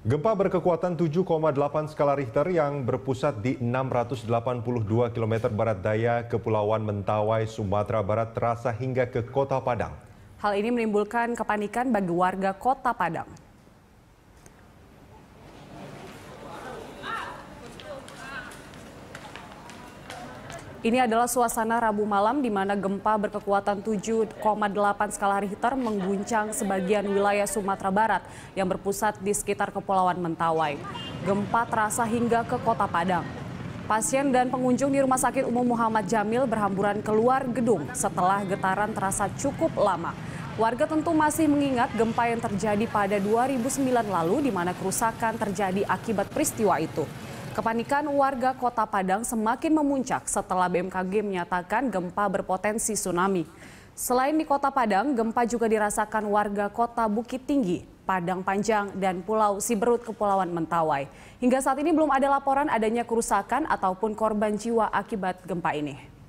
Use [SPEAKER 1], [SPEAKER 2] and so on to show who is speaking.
[SPEAKER 1] Gempa berkekuatan 7,8 skala Richter yang berpusat di 682 km barat daya Kepulauan Mentawai, Sumatera Barat terasa hingga ke Kota Padang.
[SPEAKER 2] Hal ini menimbulkan kepanikan bagi warga Kota Padang. Ini adalah suasana Rabu malam di mana gempa berkekuatan 7,8 skala Richter mengguncang sebagian wilayah Sumatera Barat yang berpusat di sekitar Kepulauan Mentawai. Gempa terasa hingga ke Kota Padang. Pasien dan pengunjung di Rumah Sakit Umum Muhammad Jamil berhamburan keluar gedung setelah getaran terasa cukup lama. Warga tentu masih mengingat gempa yang terjadi pada 2009 lalu di mana kerusakan terjadi akibat peristiwa itu. Kepanikan warga kota Padang semakin memuncak setelah BMKG menyatakan gempa berpotensi tsunami. Selain di kota Padang, gempa juga dirasakan warga kota Bukit Tinggi, Padang Panjang, dan Pulau Siberut, Kepulauan Mentawai. Hingga saat ini belum ada laporan adanya kerusakan ataupun korban jiwa akibat gempa ini.